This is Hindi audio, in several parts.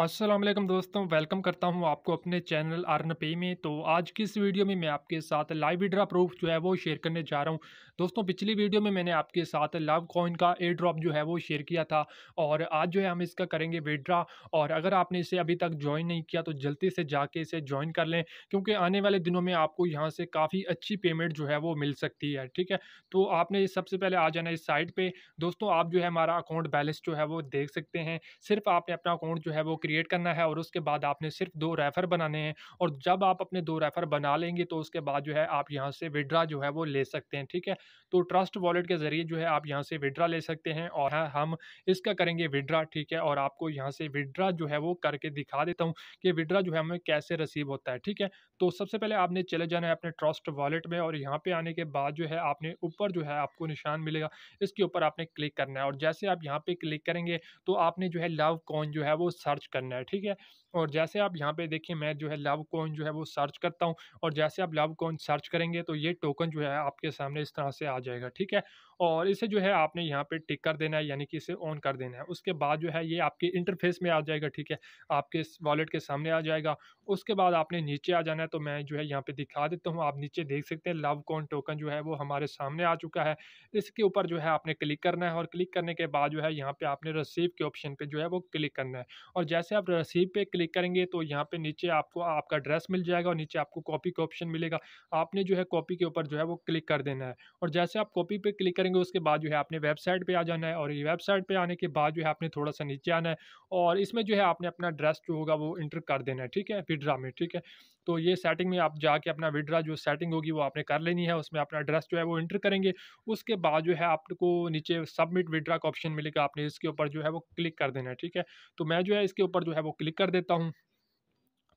असलम दोस्तों वेलकम करता हूं आपको अपने चैनल अर्न पे में तो आज की इस वीडियो में मैं आपके साथ लाइव विड्रा प्रूफ जो है वो शेयर करने जा रहा हूं दोस्तों पिछली वीडियो में मैंने आपके साथ लव कॉइन का एयर ड्रॉप जो है वो शेयर किया था और आज जो है हम इसका करेंगे विड्रा और अगर आपने इसे अभी तक ज्वाइन नहीं किया तो जल्दी से जाके इसे ज्वाइन कर लें क्योंकि आने वाले दिनों में आपको यहाँ से काफ़ी अच्छी पेमेंट जो है वो मिल सकती है ठीक है तो आपने सबसे पहले आ जाना इस साइट पर दोस्तों आप जो है हमारा अकाउंट बैलेंस जो है वो देख सकते हैं सिर्फ आपने अपना अकाउंट जो है वो क्रिएट करना है और उसके बाद आपने सिर्फ दो रेफ़र बनाने हैं और जब आप अपने दो रेफ़र बना लेंगे तो उसके बाद जो है आप यहाँ से विड्रा जो है वो ले सकते हैं ठीक है तो ट्रस्ट वॉलेट के ज़रिए जो है आप यहाँ से विड्रा ले सकते हैं और हाँ, हम इसका करेंगे विड्रा ठीक है और आपको यहाँ से विड्रा जो है वो करके दिखा देता हूँ कि विड्रा जो है हमें कैसे रिसीव होता है ठीक है तो सबसे पहले आपने चले जाना है अपने ट्रस्ट वॉलेट में और यहाँ पे आने के बाद जो है आपने ऊपर जो है आपको निशान मिलेगा इसके ऊपर आपने क्लिक करना है और जैसे आप यहाँ पे क्लिक करेंगे तो आपने जो है लव कॉइन जो है वो सर्च करना है ठीक है और जैसे आप यहाँ पे देखिए मैं जो है लव कॉइन जो है वो सर्च करता हूँ और जैसे आप लव कॉइन सर्च करेंगे तो ये टोकन जो है आपके सामने इस तरह से आ जाएगा ठीक है और इसे जो है आपने यहाँ पे टिक कर देना है यानी कि इसे ऑन कर देना है उसके बाद जो है ये आपके इंटरफेस में आ जाएगा ठीक है आपके वॉलेट के सामने आ जाएगा उसके बाद आपने नीचे आ जाना है तो मैं जो है यहाँ पे दिखा देता हूँ आप नीचे देख सकते हैं लव कॉन टोकन जो है वो हमारे सामने आ चुका है इसके ऊपर जो है आपने क्लिक करना है और क्लिक करने के बाद जो है यहाँ पर आपने रसीव के ऑप्शन पर जो है वो क्लिक करना है और जैसे आप रसीव पे क्लिक करेंगे तो यहाँ पर नीचे आपको आपका एड्रेस मिल जाएगा और नीचे आपको कॉपी का ऑप्शन मिलेगा आपने जो है कॉपी के ऊपर जो है वो क्लिक कर देना है और जैसे आप कॉपी पर क्लिक करेंगे उसके बाद जो है आपने वेबसाइट पे आ जाना है और ये वेबसाइट पे आने के बाद जो है आपने थोड़ा सा नीचे आना है और इसमें जो है आपने अपना एड्रेस जो होगा वो इंटर कर देना है ठीक है विड्रा में ठीक है तो ये सेटिंग में आप जाके अपना विड्रा जो सेटिंग होगी वो आपने कर लेनी है उसमें अपना एड्रेस जो है वो इंटर करेंगे उसके बाद जो है आपको नीचे सबमिट विड्रा का ऑप्शन मिलेगा आपने इसके ऊपर जो है वो क्लिक कर देना है ठीक है तो मैं जो है इसके ऊपर जो है वो क्लिक कर देता हूँ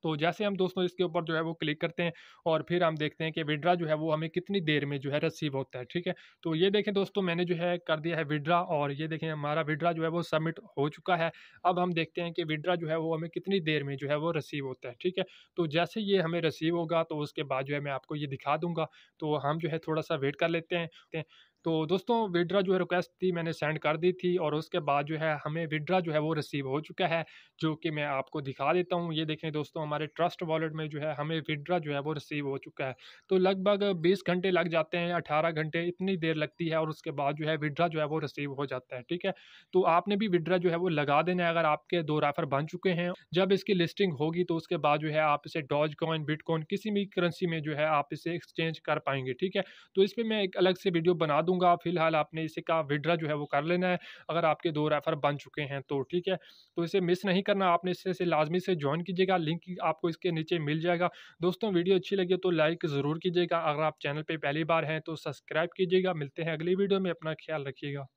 तो जैसे हम दोस्तों इसके ऊपर जो है वो क्लिक करते हैं और फिर हम देखते हैं कि विड्रा जो है वो हमें कितनी देर में जो है रिसीव होता है ठीक है तो ये देखें दोस्तों मैंने जो है कर दिया है विड्रा और ये देखें हमारा विड्रा जो है वो सबमिट हो चुका है अब हम देखते हैं कि विड्रा जो है वो हमें कितनी देर में जो है वो रिसीव होता है ठीक है तो जैसे ये हमें रिसीव होगा तो उसके बाद जो है मैं आपको ये दिखा दूंगा तो हम जो है थोड़ा सा वेट कर लेते हैं तो दोस्तों विड्रा जो है रिक्वेस्ट थी मैंने सेंड कर दी थी और उसके बाद जो है हमें विड्रा जो है वो रिसीव हो चुका है जो कि मैं आपको दिखा देता हूँ ये देखें दोस्तों हमारे ट्रस्ट वॉलेट में जो है हमें विड्रा जो है वो रिसीव हो चुका है तो लगभग बीस घंटे लग जाते हैं अठारह घंटे इतनी देर लगती है और उसके बाद जो है विड्रा जो है वो रिसीव हो जाता है ठीक है तो आपने भी विड्रा जो है वो लगा देना है अगर आपके दो राफर बन चुके हैं जब इसकी लिस्टिंग होगी तो उसके बाद जो है आप इसे डॉज कॉइन बिटकॉइन किसी भी करेंसी में जो है आप इसे एक्सचेंज कर पाएंगे ठीक है तो इस पर मैं एक अलग से वीडियो बना दूँ दूंगा फिलहाल आपने इसे का विड्रा जो है वो कर लेना है अगर आपके दो रेफर बन चुके हैं तो ठीक है तो इसे मिस नहीं करना आपने इसे से लाजमी से ज्वाइन कीजिएगा लिंक आपको इसके नीचे मिल जाएगा दोस्तों वीडियो अच्छी लगी तो लाइक ज़रूर कीजिएगा अगर आप चैनल पर पहली बार हैं तो सब्सक्राइब कीजिएगा मिलते हैं अगली वीडियो में अपना ख्याल रखिएगा